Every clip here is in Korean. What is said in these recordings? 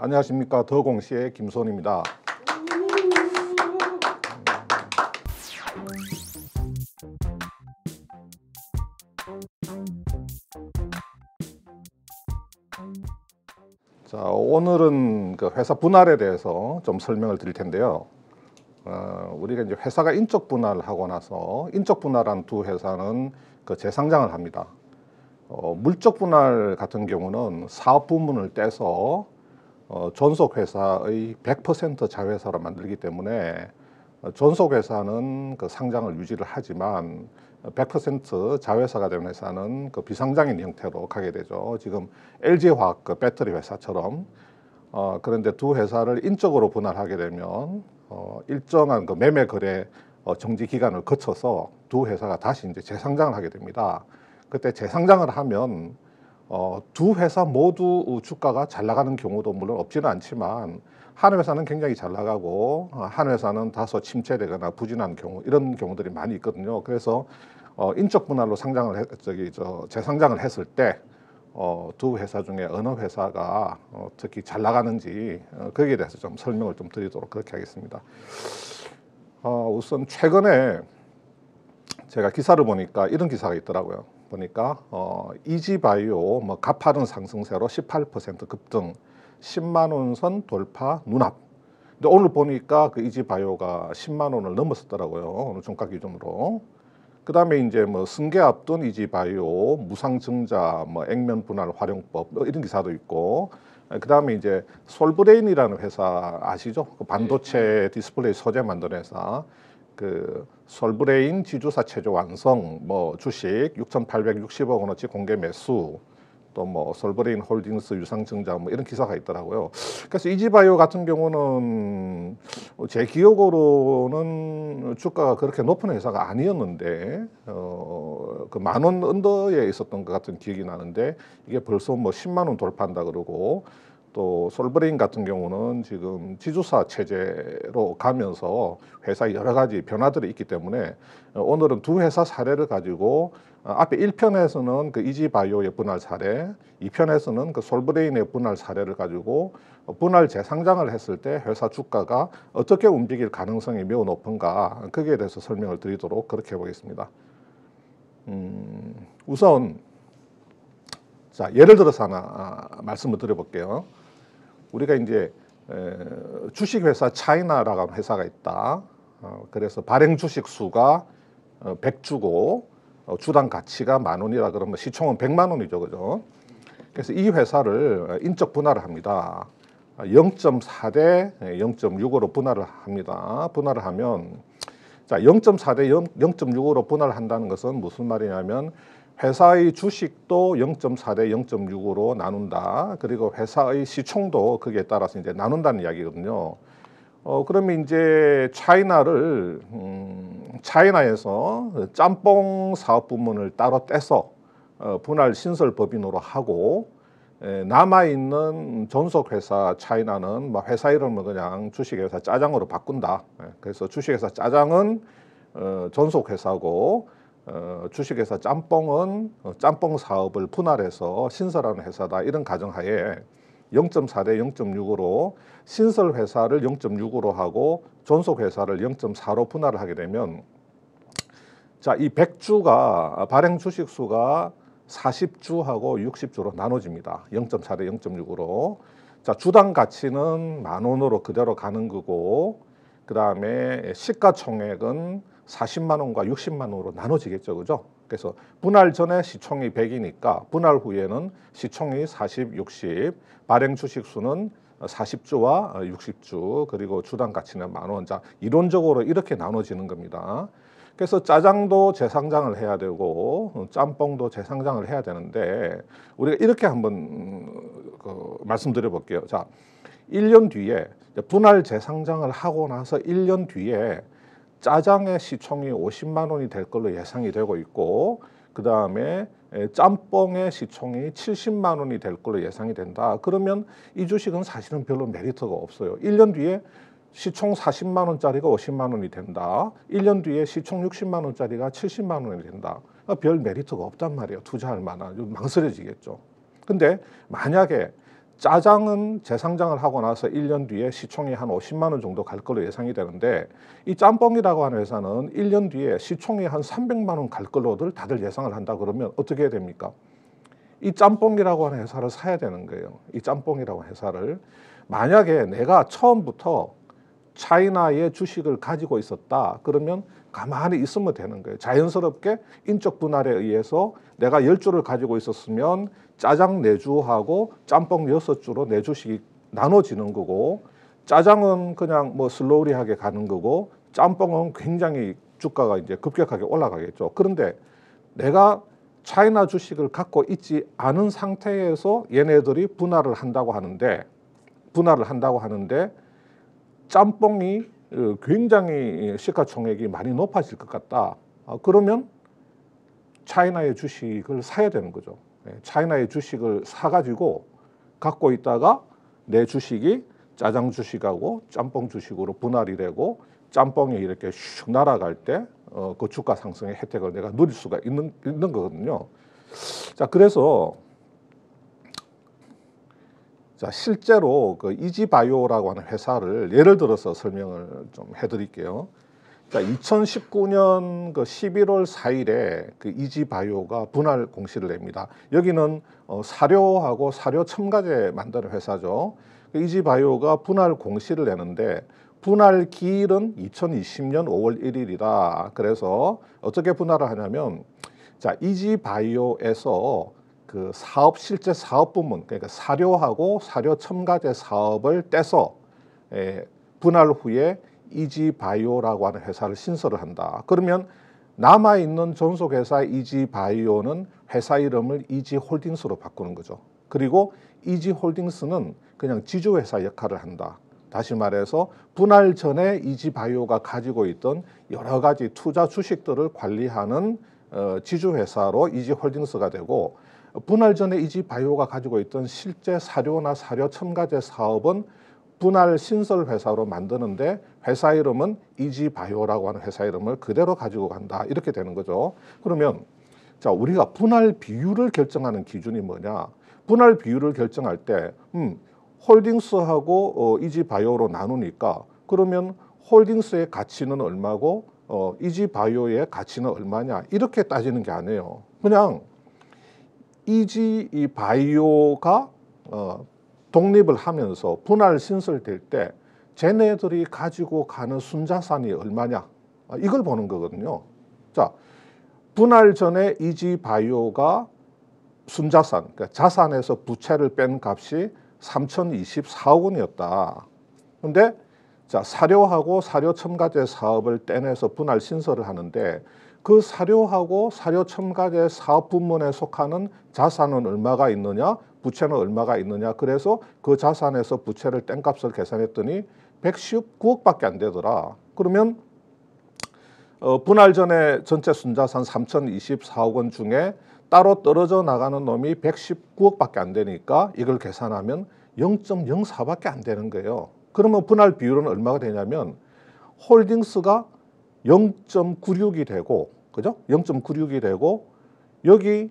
안녕하십니까 더공시의 김소원입니다 자 오늘은 그 회사 분할에 대해서 좀 설명을 드릴 텐데요 어, 우리가 이제 회사가 인적 분할을 하고 나서 인적 분할한 두 회사는 그 재상장을 합니다. 어, 물적 분할 같은 경우는 사업 부문을 떼서 어, 존속 회사의 100% 자회사로 만들기 때문에 어, 존속 회사는 그 상장을 유지를 하지만 100% 자회사가 된 회사는 그 비상장인 형태로 가게 되죠. 지금 LG화학 그 배터리 회사처럼 어, 그런데 두 회사를 인적으로 분할하게 되면 어, 일정한 그 매매 거래 어, 정지 기간을 거쳐서 두 회사가 다시 이제 재상장을 하게 됩니다. 그때 재상장을 하면 어, 두 회사 모두 주가가 잘 나가는 경우도 물론 없지는 않지만 한 회사는 굉장히 잘 나가고 어, 한 회사는 다소 침체되거나 부진한 경우 이런 경우들이 많이 있거든요. 그래서 어, 인적 분할로 상장을 해, 저기 저 재상장을 했을 때 어, 두 회사 중에 어느 회사가 어, 특히 잘 나가는지 어, 거기에 대해서 좀 설명을 좀 드리도록 그렇게 하겠습니다. 어, 우선 최근에 제가 기사를 보니까 이런 기사가 있더라고요. 보니까 어, 이지바이오 뭐 가파른 상승세로 18% 급등, 10만 원선 돌파 눈앞. 근데 오늘 보니까 그 이지바이오가 10만 원을 넘었었더라고요. 오늘 종가 기준으로. 그다음에 이제 뭐 승계 앞둔 이지바이오, 무상증자, 뭐 액면 분할 활용법 뭐 이런 기사도 있고 그다음에 이제 솔브레인이라는 회사 아시죠? 그 반도체 네, 네. 디스플레이 소재 만드는 회사 그 솔브레인 지주사 체조 완성, 뭐 주식 6,860억 원어치 공개 매수, 또 뭐 솔브레인 홀딩스 유상증자 뭐 이런 기사가 있더라고요. 그래서 이지바이오 같은 경우는 제 기억으로는 주가가 그렇게 높은 회사가 아니었는데 어, 그 만 원 언더에 있었던 것 같은 기억이 나는데 이게 벌써 뭐 10만 원 돌파한다 그러고 또 솔브레인 같은 경우는 지금 지주사 체제로 가면서 회사 여러 가지 변화들이 있기 때문에 오늘은 두 회사 사례를 가지고 앞에 1편에서는 그 이지바이오의 분할 사례, 2편에서는 그 솔브레인의 분할 사례를 가지고 분할 재상장을 했을 때 회사 주가가 어떻게 움직일 가능성이 매우 높은가 거기에 대해서 설명을 드리도록 그렇게 해보겠습니다. 음, 우선 자 예를 들어서 하나 아, 말씀을 드려볼게요. 우리가 이제 주식회사 차이나라고 하는 회사가 있다. 어, 그래서 발행 주식 수가 1 어, 0 0주고 어, 주당 가치가 만 원이라 그러면 시총은 1 0 0만 원이죠. 그죠? 그래서 이 회사를 인적 분할을 합니다. 0.4 대0 6으로 분할을 합니다. 분할을 하면 자0.4 대0 6으로 분할을 한다는 것은 무슨 말이냐면 회사의 주식도 0.4 대 0.6으로 나눈다. 그리고 회사의 시총도 거기에 따라서 이제 나눈다는 이야기거든요. 어, 그러면 이제 차이나를, 음, 차이나에서 짬뽕 사업 부문을 따로 떼서 어, 분할 신설 법인으로 하고, 에, 예, 남아있는 전속회사 차이나는 뭐 회사 이름을 그냥 주식회사 짜장으로 바꾼다. 에, 예, 그래서 주식회사 짜장은 어, 전속회사고, 어, 주식회사 짬뽕은 어, 짬뽕 사업을 분할해서 신설하는 회사다 이런 가정하에 0.4 대 0.6으로 신설 회사를 0.6으로 하고 존속 회사를 0.4로 분할을 하게 되면 자 이 100주가 아, 발행 주식 수가 40주하고 60주로 나눠집니다. 0.4 대 0.6으로 자 주당 가치는 만 원으로 그대로 가는 거고 그 다음에 시가총액은 40만 원과 60만 원으로 나눠지겠죠. 그죠? 그래서 분할 전에 시총이 100이니까 분할 후에는 시총이 40, 60, 발행 주식 수는 40주와 60주 그리고 주당 가치는 만 원. 자, 이론적으로 이렇게 나눠지는 겁니다. 그래서 짜장도 재상장을 해야 되고 짬뽕도 재상장을 해야 되는데 우리가 이렇게 한번 그 말씀드려 볼게요. 자, 1년 뒤에 분할 재상장을 하고 나서 1년 뒤에 짜장의 시총이 50만 원이 될 걸로 예상이 되고 있고 그 다음에 짬뽕의 시총이 70만 원이 될 걸로 예상이 된다. 그러면 이 주식은 사실은 별로 메리트가 없어요. 1년 뒤에 시총 40만 원짜리가 50만 원이 된다. 1년 뒤에 시총 60만 원짜리가 70만 원이 된다. 그러니까 별 메리트가 없단 말이에요. 투자할 만한. 망설여지겠죠. 근데 만약에 짜장은 재상장을 하고 나서 1년 뒤에 시총이 한 50만 원 정도 갈 걸로 예상이 되는데 이 짬뽕이라고 하는 회사는 1년 뒤에 시총이 한 300만 원 갈 걸로들 다들 예상을 한다 그러면 어떻게 해야 됩니까? 이 짬뽕이라고 하는 회사를 사야 되는 거예요. 이 짬뽕이라고 회사를 만약에 내가 처음부터 차이나의 주식을 가지고 있었다. 그러면 가만히 있으면 되는 거예요. 자연스럽게 인적 분할에 의해서 내가 1 0주를 가지고 있었으면 짜장 네주하고 짬뽕 6 주로내 주식이 나눠지는 거고 짜장은 그냥 뭐 슬로우리하게 가는 거고 짬뽕은 굉장히 주가가 이제 급격하게 올라가겠죠. 그런데 내가 차이나 주식을 갖고 있지 않은 상태에서 얘네들이 분할을 한다고 하는데 분할을 한다고 하는데 짬뽕이 어, 굉장히 시가총액이 많이 높아질 것 같다. 아, 그러면 차이나의 주식을 사야 되는 거죠. 네, 차이나의 주식을 사가지고 갖고 있다가 내 주식이 짜장 주식하고 짬뽕 주식으로 분할이 되고 짬뽕이 이렇게 슉 날아갈 때그 어, 주가 상승의 혜택을 내가 누릴 수가 있는, 있는 거거든요. 자, 그래서 자, 실제로 그 이지바이오라고 하는 회사를 예를 들어서 설명을 좀 해드릴게요. 자, 2019년 그 11월 4일에 그 이지바이오가 분할 공시를 냅니다. 여기는 어, 사료하고 사료 첨가제 만드는 회사죠. 그 이지바이오가 분할 공시를 내는데 분할 기일은 2020년 5월 1일이다. 그래서 어떻게 분할을 하냐면 자, 이지바이오에서 그 사업 실제 사업 부문 그러니까 사료하고 사료 첨가제 사업을 떼서 에, 예, 분할 후에 이지바이오라고 하는 회사를 신설을 한다. 그러면 남아 있는 전속 회사 이지바이오는 회사 이름을 이지홀딩스로 바꾸는 거죠. 그리고 이지홀딩스는 그냥 지주회사 역할을 한다. 다시 말해서 분할 전에 이지바이오가 가지고 있던 여러 가지 투자 주식들을 관리하는 어, 지주회사로 이지홀딩스가 되고 분할 전에 이지바이오가 가지고 있던 실제 사료나 사료 첨가제 사업은 분할 신설 회사로 만드는데 회사 이름은 이지바이오라고 하는 회사 이름을 그대로 가지고 간다 이렇게 되는 거죠. 그러면 자 우리가 분할 비율을 결정하는 기준이 뭐냐? 분할 비율을 결정할 때 음, 홀딩스하고 어, 이지바이오로 나누니까 그러면 홀딩스의 가치는 얼마고 어, 이지바이오의 가치는 얼마냐 이렇게 따지는 게 아니에요. 그냥 이지 이 바이오가 어, 독립을 하면서 분할 신설될 때 쟤네들이 가지고 가는 순자산이 얼마냐 아, 이걸 보는 거거든요. 자 분할 전에 이지 바이오가 순자산 그러니까 자산에서 부채를 뺀 값이 3,024억 원이었다. 그런데자 사료하고 사료 첨가제 사업을 떼내서 분할 신설을 하는데 그 사료하고 사료 첨가제 사업 부문에 속하는 자산은 얼마가 있느냐, 부채는 얼마가 있느냐. 그래서 그 자산에서 부채를 땡값을 계산했더니 119억밖에 안 되더라. 그러면 어, 분할 전에 전체 순자산 3,024억 원 중에 따로 떨어져 나가는 놈이 119억밖에 안 되니까 이걸 계산하면 0.04밖에 안 되는 거예요. 그러면 분할 비율은 얼마가 되냐면 홀딩스가 0.96이 되고 그죠? 0.96이 되고 여기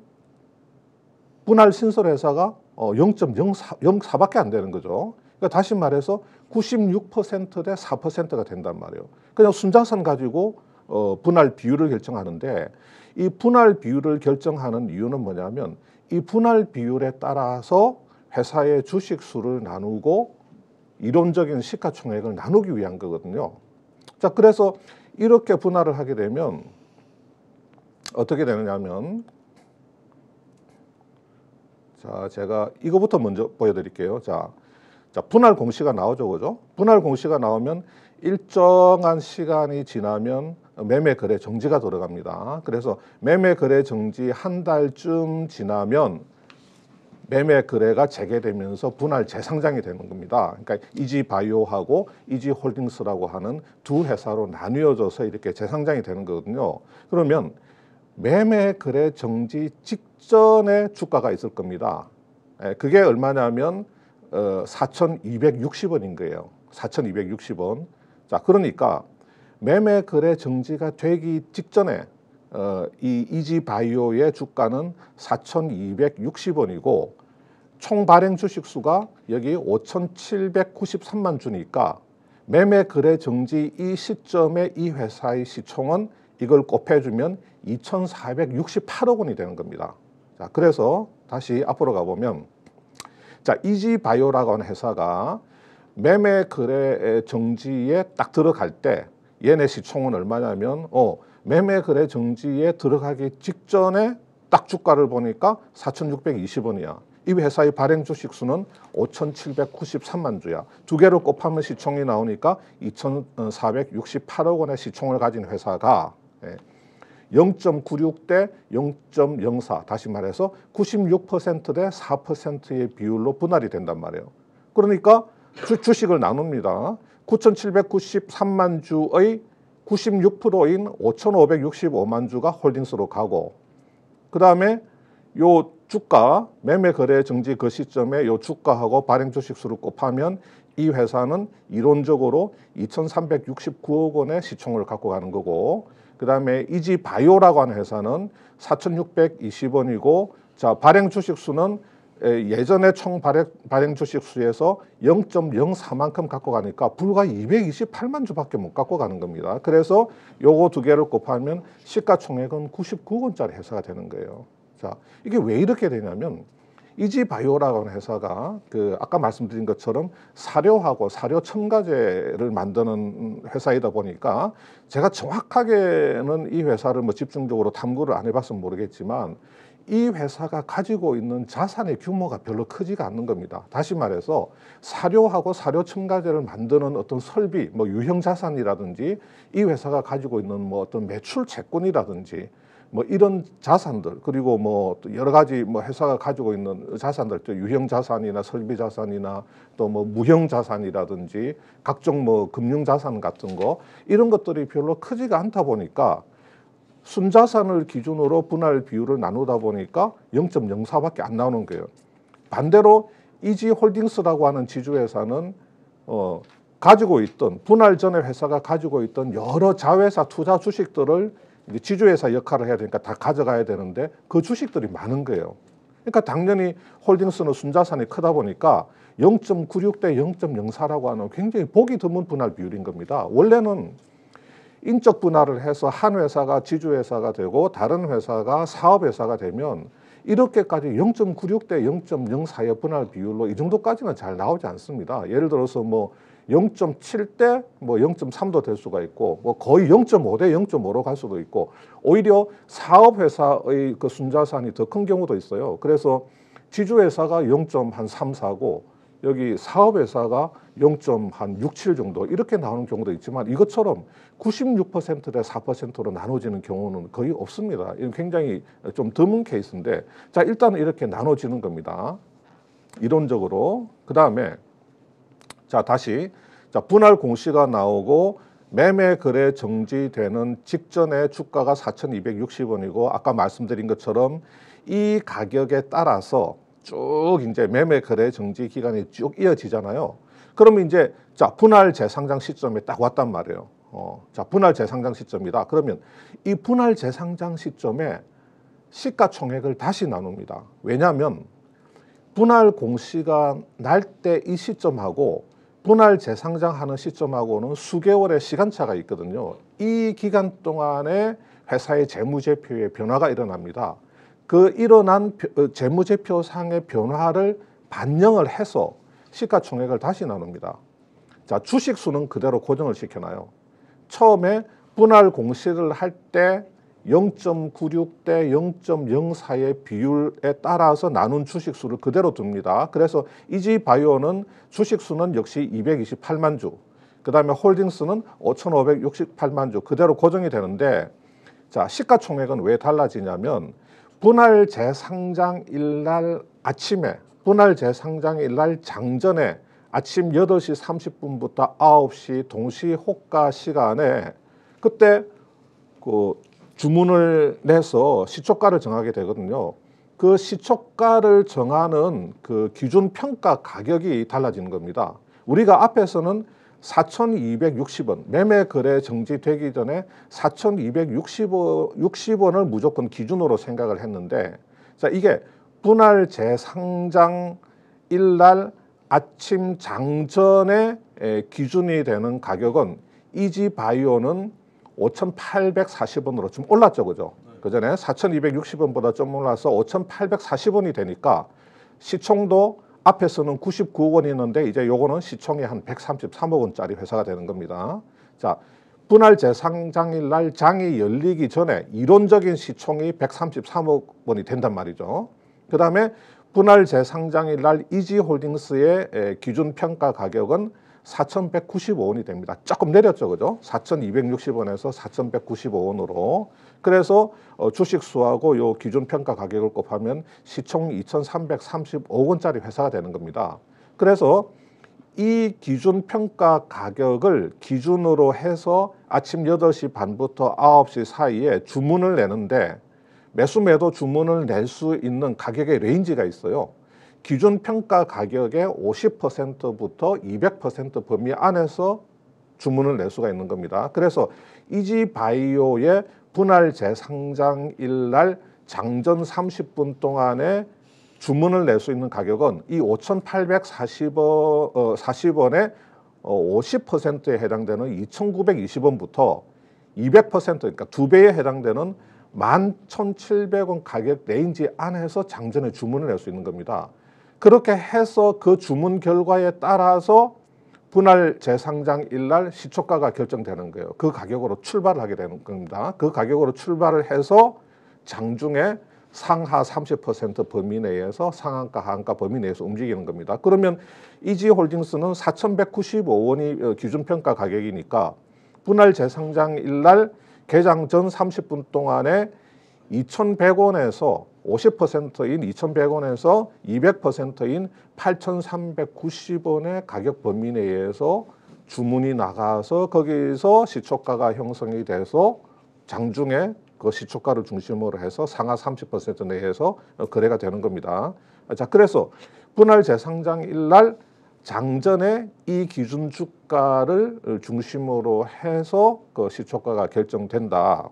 분할 신설 회사가 어 0.04, 밖에안 되는 거죠. 그러니까 다시 말해서 96%대 4%가 된단 말이에요. 그냥 순자산 가지고 어 분할 비율을 결정하는데 이 분할 비율을 결정하는 이유는 뭐냐면 이 분할 비율에 따라서 회사의 주식 수를 나누고 이론적인 시가총액을 나누기 위한 거거든요. 자, 그래서 이렇게 분할을 하게 되면 어떻게 되느냐면 자 제가 이거부터 먼저 보여드릴게요. 자, 자 분할 공시가 나오죠, 그죠? 분할 공시가 나오면 일정한 시간이 지나면 매매 거래 정지가 돌아갑니다 그래서 매매 거래 정지 한 달쯤 지나면 매매 거래가 재개되면서 분할 재상장이 되는 겁니다. 그러니까 이지바이오하고 이지홀딩스라고 하는 두 회사로 나뉘어져서 이렇게 재상장이 되는 거거든요. 그러면 매매 거래 정지 직전에 주가가 있을 겁니다. 예, 그게 얼마냐면 4,260원인 어, 거예요. 4,260원. 자, 그러니까 매매 거래 정지가 되기 직전에 어, 이 이지바이오의 주가는 4,260원이고 총 발행 주식 수가 여기 5,793만 주니까 매매 거래 정지 이 시점에 이 회사의 시총은 이걸 곱해주면 2,468억 원이 되는 겁니다. 자, 그래서 다시 앞으로 가보면 자, 이지바이오라고 하는 회사가 매매 거래 정지에 딱 들어갈 때 얘네 시총은 얼마냐면 어, 매매 거래 정지에 들어가기 직전에 딱 주가를 보니까 4,620원이야. 이 회사의 발행 주식 수는 5,793만 주야. 두 개로 곱하면 시총이 나오니까 2,468억 원의 시총을 가진 회사가 0.96대 예, 0.04 다시 말해서 96%대 4%의 비율로 분할이 된단 말이에요. 그러니까 주식을 나눕니다. 9,793만 주의 96%인 5,565만 주가 홀딩스로 가고 그 다음에 요 주가 매매 거래 정지 그 시점에 요 주가하고 발행 주식 수를 곱하면 이 회사는 이론적으로 2,369억 원의 시총을 갖고 가는 거고 그다음에 이지 바이오라고 하는 회사는 4,620원이고 자 발행 주식 수는 예전에 총 발행, 발행 주식 수에서 0.04만큼 갖고 가니까 불과 228만 주밖에 못 갖고 가는 겁니다. 그래서 요거 두 개를 곱하면 시가총액은 99원짜리 회사가 되는 거예요. 자, 이게 왜 이렇게 되냐면 이지 바이오라는 회사가 그 아까 말씀드린 것처럼 사료하고 사료 첨가제를 만드는 회사이다 보니까 제가 정확하게는 이 회사를 뭐 집중적으로 탐구를 안해봤으면 모르겠지만 이 회사가 가지고 있는 자산의 규모가 별로 크지가 않는 겁니다. 다시 말해서 사료하고 사료 첨가제를 만드는 어떤 설비, 뭐 유형 자산이라든지 이 회사가 가지고 있는 뭐 어떤 매출 채권이라든지 뭐 이런 자산들 그리고 뭐 여러 가지 뭐 회사가 가지고 있는 자산들 또 유형 자산이나 설비 자산이나 또 뭐 무형 자산이라든지 각종 뭐 금융 자산 같은 거 이런 것들이 별로 크지가 않다 보니까 순자산을 기준으로 분할 비율을 나누다 보니까 0.04밖에 안 나오는 거예요. 반대로 이지 홀딩스라고 하는 지주회사는 어 가지고 있던 분할 전에 회사가 가지고 있던 여러 자회사 투자 주식들을 이제 지주회사 역할을 해야 되니까 다 가져가야 되는데 그 주식들이 많은 거예요. 그러니까 당연히 홀딩스는 순자산이 크다 보니까 0.96 대 0.04라고 하는 굉장히 보기 드문 분할 비율인 겁니다. 원래는 인적 분할을 해서 한 회사가 지주회사가 되고 다른 회사가 사업회사가 되면 이렇게까지 0.96 대 0.04의 분할 비율로 이 정도까지는 잘 나오지 않습니다. 예를 들어서 뭐 0.7대 뭐 0.3도 될 수가 있고 뭐 거의 0.5대 0.5로 갈 수도 있고 오히려 사업회사의 그 순자산이 더 큰 경우도 있어요. 그래서 지주회사가 0.34고 여기 사업회사가 0.67 정도 이렇게 나오는 경우도 있지만 이것처럼 96%대 4%로 나눠지는 경우는 거의 없습니다. 이건 굉장히 좀 드문 케이스인데 자 일단은 이렇게 나눠지는 겁니다. 이론적으로 그 다음에 자, 다시. 자, 분할 공시가 나오고 매매 거래 정지되는 직전에 주가가 4,260원이고 아까 말씀드린 것처럼 이 가격에 따라서 쭉 이제 매매 거래 정지 기간이 쭉 이어지잖아요. 그러면 이제 자, 분할 재상장 시점에 딱 왔단 말이에요. 어, 자, 분할 재상장 시점이다. 그러면 이 분할 재상장 시점에 시가총액을 다시 나눕니다. 왜냐하면 분할 공시가 날 때 이 시점하고 분할 재상장하는 시점하고는 수개월의 시간차가 있거든요. 이 기간 동안에 회사의 재무제표에 변화가 일어납니다. 그 일어난 어, 재무제표상의 변화를 반영을 해서 시가총액을 다시 나눕니다. 자, 주식 수는 그대로 고정을 시켜놔요. 처음에 분할 공시를 할때 0.96대 0.04의 비율에 따라서 나눈 주식수를 그대로 둡니다. 그래서 이지바이오는 주식수는 역시 228만 주, 그 다음에 홀딩스는 5,568만 주 그대로 고정이 되는데 자 시가총액은 왜 달라지냐면 분할 재상장일 날 아침에 분할 재상장일 날 장전에 아침 8시 30분부터 9시 동시 호가 시간에 그때 그 주문을 내서 시초가를 정하게 되거든요. 그 시초가를 정하는 그 기준 평가 가격이 달라지는 겁니다. 우리가 앞에서는 4,260원, 매매 거래 정지되기 전에 4,260원을 무조건 기준으로 생각을 했는데 자 이게 분할 재상장 일날 아침 장전에 기준이 되는 가격은 이지바이오는 5,840원으로 좀 올랐죠, 그죠? 네. 그 전에 4,260원보다 좀 올라서 5,840원이 되니까 시총도 앞에서는 99억 원이었는데 이제 요거는 시총이 한 133억 원짜리 회사가 되는 겁니다. 자, 분할 재상장일 날 장이 열리기 전에 이론적인 시총이 133억 원이 된단 말이죠. 그 다음에 분할 재상장일 날 이지홀딩스의 기준 평가 가격은 4,195원이 됩니다. 조금 내렸죠, 그죠? 4,260원에서 4,195원으로. 그래서 어, 주식 수하고 요 기준 평가 가격을 곱하면 시총 2,335원짜리 회사가 되는 겁니다. 그래서 이 기준 평가 가격을 기준으로 해서 아침 8시 반부터 9시 사이에 주문을 내는데 매수 매도 주문을 낼 수 있는 가격의 레인지가 있어요. 기존 평가 가격의 50%부터 200% 범위 안에서 주문을 낼 수가 있는 겁니다. 그래서 이지바이오의 분할 재상장일 날 장전 30분 동안에 주문을 낼 수 있는 가격은 이 5,840원, 어, 40원에 어, 50%에 해당되는 2,920원부터 200% 그러니까 두 배에 해당되는 11,700원 가격 레인지 안에서 장전에 주문을 낼 수 있는 겁니다. 그렇게 해서 그 주문 결과에 따라서 분할 재상장일 날 시초가가 결정되는 거예요. 그 가격으로 출발을 하게 되는 겁니다. 그 가격으로 출발을 해서 장중에 상하 30% 범위 내에서 상한가 하한가 범위 내에서 움직이는 겁니다. 그러면 이지홀딩스는 4,195원이 어, 기준평가 가격이니까 분할 재상장일 날 개장 전 30분 동안에 2,100원에서 50%인 2,100원에서 200%인 8,390원의 가격 범위 내에서 주문이 나가서 거기서 시초가가 형성이 돼서 장중에 그 시초가를 중심으로 해서 상하 30% 내에서 거래가 되는 겁니다. 자, 그래서 분할 재상장일 날 장전에 이 기준 주가를 중심으로 해서 그 시초가가 결정된다.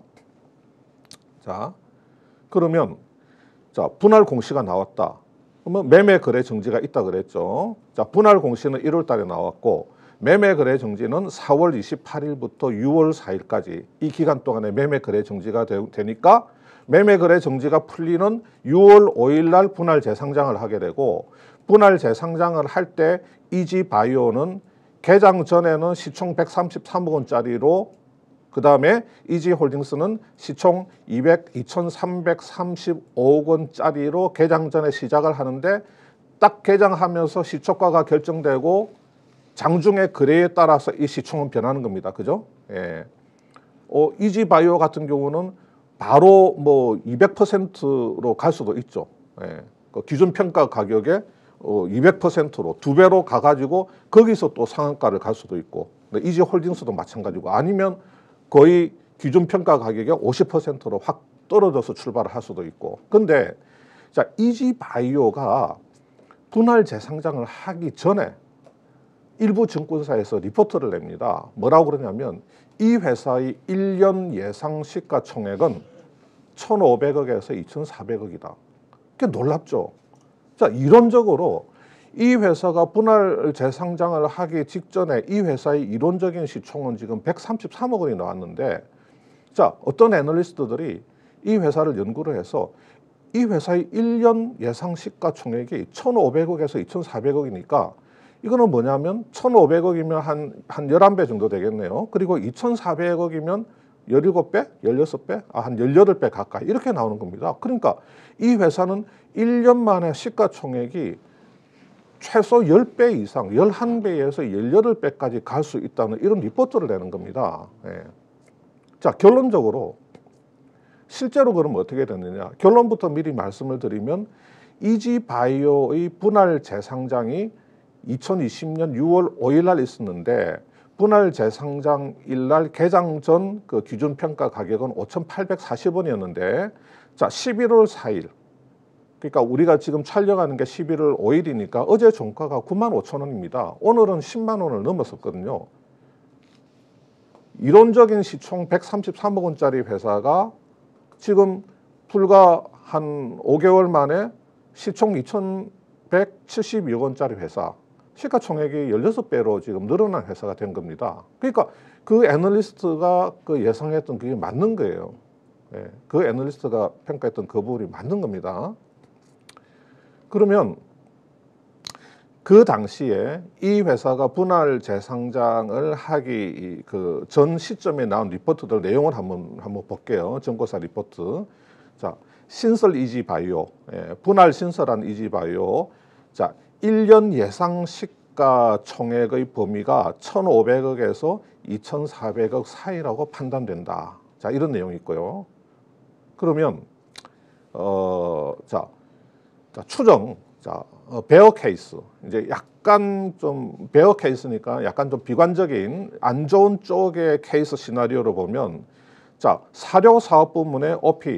자, 그러면 자 분할 공시가 나왔다. 그러면 매매 거래 정지가 있다 그랬죠. 자 분할 공시는 1월 달에 나왔고 매매 거래 정지는 4월 28일부터 6월 4일까지 이 기간 동안에 매매 거래 정지가 되, 니까 매매 거래 정지가 풀리는 6월 5일 날 분할 재상장을 하게 되고 분할 재상장을 할 때 이지 바이오는 개장 전에는 시총 133억 원짜리로 그 다음에 이지홀딩스는 시총 200, 2,335억 원짜리로 개장 전에 시작을 하는데 딱 개장하면서 시초가가 결정되고 장중의 거래에 따라서 이 시총은 변하는 겁니다. 그죠? 예. 어, 이지바이오 같은 경우는 바로 뭐 200%로 갈 수도 있죠. 예. 그 기준 평가 가격에 어, 200%로 두 배로 가가지고 거기서 또 상한가를 갈 수도 있고 이지홀딩스도 마찬가지고 아니면 거의 기준 평가 가격의 50%로 확 떨어져서 출발을 할 수도 있고. 근데 자, 이지바이오가 분할 재상장을 하기 전에 일부 증권사에서 리포트를 냅니다. 뭐라고 그러냐면 이 회사의 1년 예상 시가총액은 1,500억에서 2,400억이다. 그게 놀랍죠. 자, 이론적으로 이 회사가 분할 재상장을 하기 직전에 이 회사의 이론적인 시총은 지금 133억 원이 나왔는데 자 어떤 애널리스트들이 이 회사를 연구를 해서 이 회사의 1년 예상 시가총액이 1,500억에서 2,400억이니까 이거는 뭐냐면 1,500억이면 한, 한 11배 정도 되겠네요. 그리고 2,400억이면 17배, 16배, 아, 한 18배 가까이 이렇게 나오는 겁니다. 그러니까 이 회사는 1년 만에 시가총액이 최소 10배 이상, 11배에서 18배까지 갈 수 있다는 이런 리포트를 내는 겁니다. 예. 자, 결론적으로 실제로 그럼 어떻게 됐느냐. 결론부터 미리 말씀을 드리면 이지바이오의 분할 재상장이 2020년 6월 5일 날 있었는데 분할 재상장일 날 개장 전 그 기준평가 가격은 5,840원이었는데 자 11월 4일 그러니까 우리가 지금 촬영하는 게 11월 5일이니까 어제 종가가 9만 5천 원입니다. 오늘은 10만 원을 넘었었거든요. 이론적인 시총 133억 원짜리 회사가 지금 불과 한 5개월 만에 시총 2,172억 원짜리 회사 시가총액이 16배로 지금 늘어난 회사가 된 겁니다. 그러니까 그 애널리스트가 그 예상했던 그게 맞는 거예요. 예, 그 애널리스트가 평가했던 그 부분이 맞는 겁니다. 그러면 그 당시에 이 회사가 분할 재상장을 하기 그전 시점에 나온 리포트들 내용을 한번 한번 볼게요. 전고사 리포트. 자, 신설 이지 바이오. 예, 분할 신설한 이지 바이오. 자, 1년 예상 시가 총액의 범위가 1,500억에서 2,400억 사이라고 판단된다. 자, 이런 내용이 있고요. 그러면 어, 자, 자, 추정, 자, 어, 베어 케이스. 이제 약간 좀 베어 케이스니까 약간 좀 비관적인 안 좋은 쪽의 케이스 시나리오로 보면 자, 사료 사업 부문의 OP,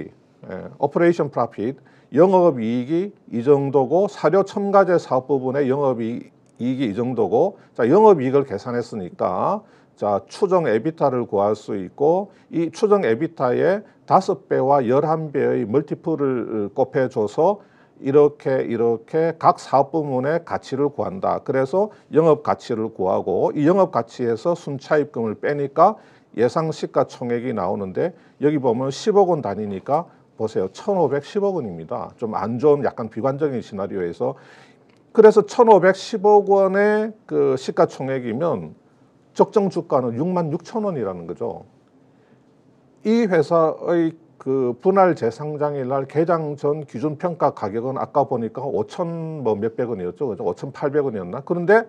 예, operation profit, 영업 이익이 이 정도고 사료 첨가제 사업 부분의 영업 이익이 이 정도고 자, 영업 이익을 계산했으니까 자, 추정 에비타를 구할 수 있고 이 추정 에비타의 5 배와 1 1 배의 멀티플을 곱해줘서 이렇게 이렇게 각 사업 부문의 가치를 구한다. 그래서 영업 가치를 구하고 이 영업 가치에서 순차입금을 빼니까 예상 시가총액이 나오는데 여기 보면 10억 원 단위니까 보세요. 1,510억 원입니다. 좀 안 좋은 약간 비관적인 시나리오에서 그래서 1,510억 원의 그 시가총액이면 적정 주가는 6만 6천 원이라는 거죠. 이 회사의 그 분할 재상장일 날 개장 전 기준 평가 가격은 아까 보니까 5천 뭐 몇백 원이었죠. 그죠? 5,800 원이었나? 그런데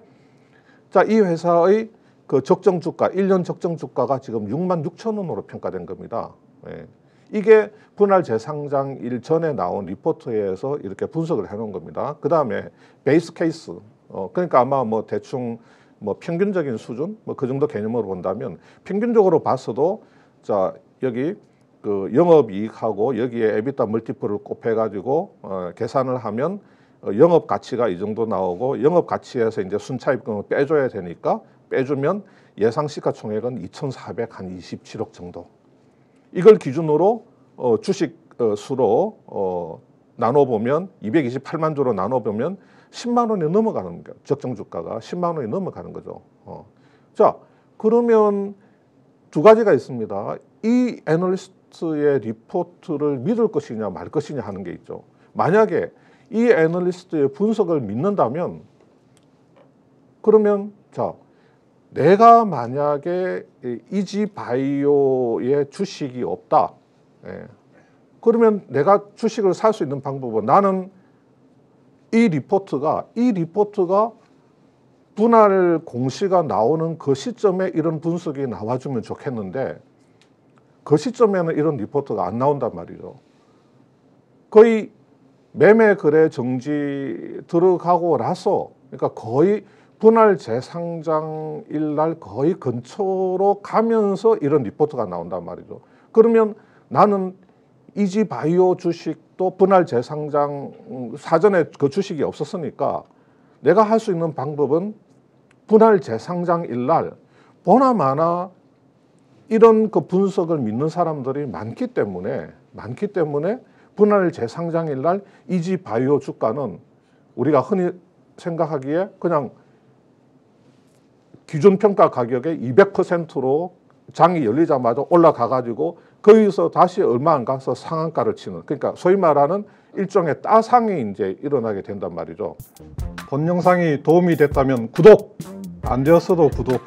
자, 이 회사의 그 적정 주가, 1년 적정 주가가 지금 6만 6천 원으로 평가된 겁니다. 예. 이게 분할 재상장일 전에 나온 리포트에서 이렇게 분석을 해 놓은 겁니다. 그다음에 베이스 케이스. 어 그러니까 아마 뭐 대충 뭐 평균적인 수준 뭐 그 정도 개념으로 본다면 평균적으로 봤어도 자, 여기 그 영업이익하고 여기에 에비타 멀티플을 곱해가지고 어, 계산을 하면 어, 영업 가치가 이 정도 나오고 영업 가치에서 이제 순차입금을 빼줘야 되니까 빼주면 예상 시가총액은 2,427억 정도. 이걸 기준으로 어, 주식 어, 수로 어, 나눠보면 228만 주로 나눠보면 10만 원이 넘어가는 거예 적정 주가가 10만 원이 넘어가는 거죠. 어. 자 그러면 두 가지가 있습니다. 이 애널리스트 애널리스트의 리포트를 믿을 것이냐 말 것이냐 하는 게 있죠. 만약에 이 애널리스트의 분석을 믿는다면 그러면 자 내가 만약에 이지바이오의 주식이 없다. 예. 그러면 내가 주식을 살 수 있는 방법은 나는 이 리포트가 이 리포트가 분할 공시가 나오는 그 시점에 이런 분석이 나와주면 좋겠는데 그 시점에는 이런 리포트가 안 나온단 말이죠. 거의 매매 거래 정지 들어가고 나서 그러니까 거의 분할 재상장일 날 거의 근처로 가면서 이런 리포트가 나온단 말이죠. 그러면 나는 이지바이오 주식도 분할 재상장 사전에 그 주식이 없었으니까 내가 할 수 있는 방법은 분할 재상장일 날 보나마나 이런 그 분석을 믿는 사람들이 많기 때문에 많기 때문에 분할 재상장일 날 이지 바이오 주가는 우리가 흔히 생각하기에 그냥 기준 평가 가격의 200%로 장이 열리자마자 올라가 가지고 거기서 다시 얼마 안 가서 상한가를 치는 그러니까 소위 말하는 일종의 따상이 이제 일어나게 된단 말이죠. 본 영상이 도움이 됐다면 구독! 안 되었어도 구독!